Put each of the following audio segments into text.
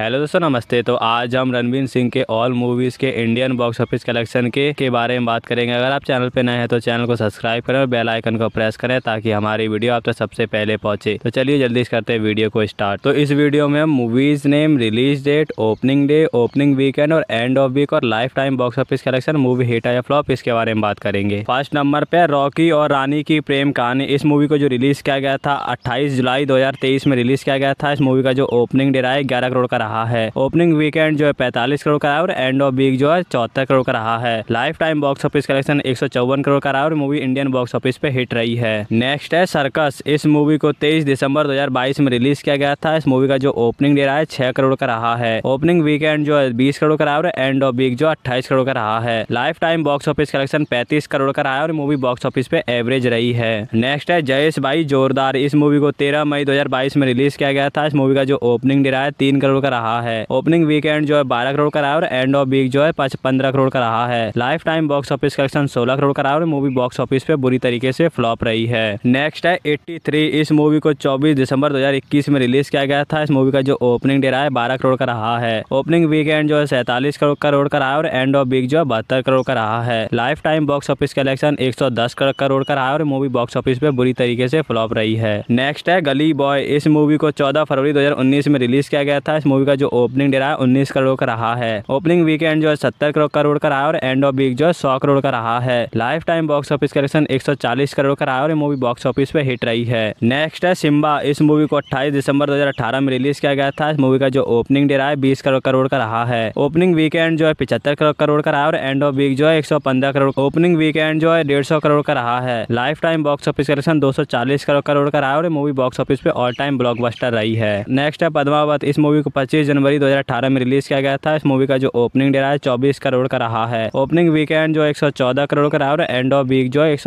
hello दोस्तों नमस्ते तो आज हम रणवीर सिंह के ऑल मूवीज़ के इंडियन बॉक्स ऑफिस कलेक्शन के के बारे में बात करेंगे अगर आप चैनल पर नए हैं तो चैनल को सब्सक्राइब करें और बेल आइकन को प्रेस करें ताकि हमारी वीडियो आप तक तो सबसे पहले पहुंचे तो चलिए जल्दी से करते हैं वीडियो को स्टार्ट तो इस वीडियो में हम movies name release date opening day opening weekend और एंड ऑफ वीक और lifetime box office collection movie hit या फ्लॉप इसके बारे में बात करेंगे फर्स्ट नंबर पर रॉकी और रानी की प्रेम कहानी इस मूवी को जो रिलीज़ किया गया था अट्ठाईस जुलाई दो में रिलीज़ किया गया था इस मूवी का जो ओपनिंग डे रहा है ग्यारह करोड़ का रहा है ओपनिंग वीकेंड जो है पैंतालीस करोड़ का रहा है और एंड ऑफ वीक जो है चौहत्तर करोड़ का रहा है lifetime box office collection एक करोड़ का रहा है और मूवी इंडियन बॉक्स ऑफिस पे हिट रही है नेक्स्ट है सर्कस इस मूवी को तेईस दिसंबर दो में रिलीज किया गया था इस मूवी का जो ओपनिंग डे रहा है छह करोड़ का रहा है ओपनिंग वीकेंड जो है बीस करोड़ का रहा है और एंड ऑफ वीक जो अट्ठाईस करोड़ का रहा है lifetime box office collection पैंतीस करोड़ का रहा है और मूवी बॉक्स ऑफिस पे एवरेज रही है नेक्स्ट है जयेश भाई जोरदार इस मूवी को तेरह मई दो में रिलीज किया गया था इस मूवी का जो ओपनिंग डे रहा है तीन करोड़ का रहा है ओपनिंग वीकेंड जो है बारह करोड़ का रहा है और एंड ऑफ वीक जो है पंद्रह करोड़ का रहा है lifetime box office collection सोलह करोड़ का रहा है और मूवी बॉक्स ऑफिस पे बुरी तरीके से फ्लॉप रही है नेक्स्ट है एट्टी इस मूवी को चौबीस दिसंबर दो में रिलीज किया गया था इस मूवी का जो ओपनिंग डे रहा है बारह करोड़ का रहा है ओपनिंग वीकेंड जो है सैतालीस करोड़ करोड़ का रहा है और एंड ऑफ वीक जो है बहत्तर करोड़ का रहा है lifetime box office collection 110 crore का रहा है और मूवी बॉक्स ऑफिस पे बुरी तरीके से फ्लॉप रही है नेक्स्ट है गली बॉय इस मूवी को 14 फरवरी 2019 में रिलीज किया गया था इस मूवी का जो ओपनिंग डे रहा है उन्नीस करोड़ का रहा है ओपनिंग वीकेंड जो है सत्तर करोड़ का रहा है और एंड ऑफ वीक जो है सौ करोड़ का रहा है lifetime box office collection चालीस करोड़ का रहा है और मूवी बॉक्स ऑफिस पे हिट रही है नेक्स्ट है सिम्बा इस मूवी को अट्ठाईस दिसंबर अठारह में रिलीज किया गया था इस मूवी का जो ओपनिंग डे रहा है बीस करोड़ करोड़ का रहा है ओपनिंग वीकेंड जो है पिछहत्तर करोड़ करोड़ का रहा है और एंड ऑफ वीक जो है एक करोड़ ओपनिंग वीकेंड जो है डेढ़ करोड़ का रहा है lifetime box office collection दो करोड़ करोड़ का रहा है और मूवी बॉक्स ऑफिस पे ऑल टाइम ब्लॉकबस्टर रही है नेक्स्ट है पदमावत इस मूवी को पच्चीस पच्चीस जनवरी दो में रिलीज किया गया था इस मूवी का जो ओपनिंग डे रहा है चौबीस करोड़ का रहा है ओपनिंग वीकेंड जो एक करोड़ का रहा है और एंड ऑफ वीक जो एक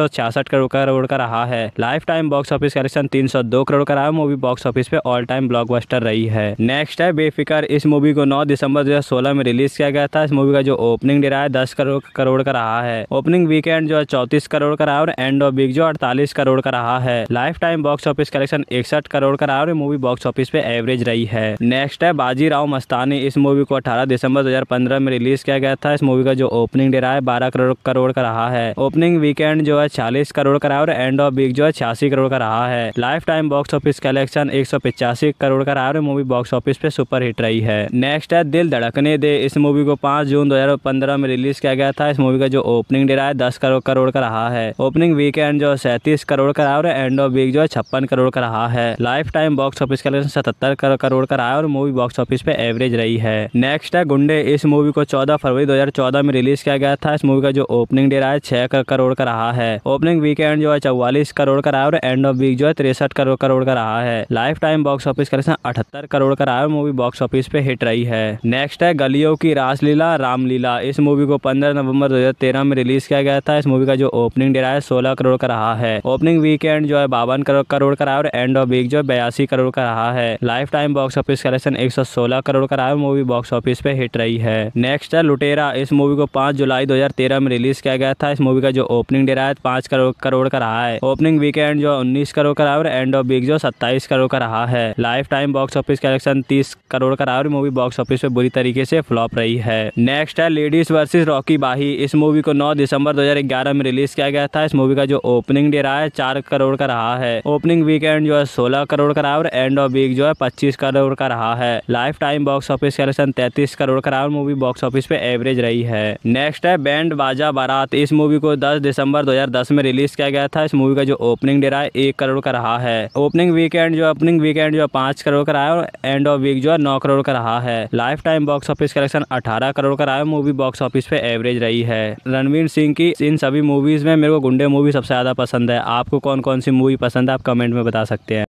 करोड़ करोड़ का रहा है lifetime box office collection तीन करोड़ का रहा है मूवी बॉक्स ऑफिस पे ऑल टाइम ब्लॉकबस्टर रही है नेक्स्ट है बेफिकर इस मूवी को नौ दिसंबर दो में रिलीज किया गया था इस मूवी का जो ओपनिंग डे रहा है दस करोड़ करोड़ का रहा है ओपनिंग वीकेंड जो है चौतीस करोड़ का रहा है और एंड ऑफ वीक जो अड़तालीस करोड़ का रहा है lifetime box office collection इकसठ करोड़ का रहा है और मूवी बॉक्स ऑफिस पे एवरेज रही है नेक्स्ट है बाजीराव मस्तानी इस मूवी को 18 दिसंबर 2015 में रिलीज किया गया था इस मूवी का जो ओपनिंग डे रहा है बारह करोड़ करोड़ का रहा है ओपनिंग वीकेंड जो है चालीस करोड़ का रहा है और एंड ऑफ वीक जो है छियासी करोड़ का रहा है lifetime box office collection एक करोड़ का रहा है और मूवी बॉक्स ऑफिस पे सुपर हिट रही है नेक्स्ट है दिल धड़कने दे इस मूवी को पांच जून दो में रिलीज किया गया था इस मूवी का जो ओपनिंग डे रहा है दस करोड़ करोड़ का रहा है ओपनिंग वीकेंड जो है सैंतीस करोड़ का रहा है और एंड ऑफ वीक जो है छप्पन करोड़ का रहा है lifetime box office collection सतहत्तर करोड़ का रहा है और मूवी बॉक्स ऑफिस पे एवरेज रही है नेक्स्ट है गुंडे इस मूवी को चौदह फरवरी 2014 में रिलीज किया गया था इस मूवी का जो ओपनिंग डे रहा है छह करोड़ का रहा है ओपनिंग वीकेंड जो है चौवालीस करोड़ का रहा है और एंड ऑफ वीक जो है तिरसठ करोड़ करोड़ का रहा है lifetime box office collection अठहत्तर करोड़ का रहा है मूवी बॉक्स ऑफिस पे हिट रही है नेक्स्ट है गलियों की रासलीला रामलीला इस मूवी को पंद्रह नवंबर दो में रिलीज किया गया था इस मूवी का जो ओपनिंग डे रहा है सोलह करोड़ का रहा है ओपनिंग वीकेंड जो है बावन करोड़ का रहा है और एंड ऑफ वीक जो है बयासी करोड़ का रहा है lifetime box office collection एक सौ 16 करोड़ का रहा है मूवी बॉक्स ऑफिस पे हिट रही है नेक्स्ट है लुटेरा इस मूवी को 5 जुलाई 2013 में रिलीज किया गया था इस मूवी का जो ओपनिंग डे रहा है पांच करोड़ करोड़ का रहा है ओपनिंग वीकेंड जो उन्नीस करोड़ का रहा है और एंड ऑफ वीक जो सत्ताईस करोड़ का रहा है lifetime box office collection तीस करोड़ का रहा है और मूवी बॉक्स ऑफिस पे बुरी तरीके से फ्लॉप रही है नेक्स्ट है लेडीज वर्सेज रॉकी बाही इस मूवी को नौ दिसंबर दो में रिलीज किया गया था इस मूवी का जो ओपनिंग डे रहा है चार करोड़ का रहा है ओपनिंग वीकेंड जो है सोलह करोड़ का रहा है और एंड ऑफ वीक जो है पच्चीस करोड़ का रहा है lifetime box office collection तैतीस crore Karar movie box office पे एवरेज रही है नेक्स्ट है बैंड बाजा बारात इस मूवी को दस दिसंबर 2010 में रिलीज किया गया था इस मूवी का जो ओपनिंग डे रहा है एक करोड़ का रहा है ओपनिंग वीकेंड जो ओपनिंग वीकेंड जो पांच करोड़ का रहा है और एंड ऑफ वीक जो है नौ करोड़ का रहा है lifetime box office collection अठारह करोड़ का रहा है मूवी बॉक्स ऑफिस पे एवरेज रही है रणवीर सिंह की इन सभी मूवीज में मेरे को गुंडे मूवी सबसे ज्यादा पसंद है आपको कौन कौन सी मूवी पसंद है आप कमेंट में बता सकते हैं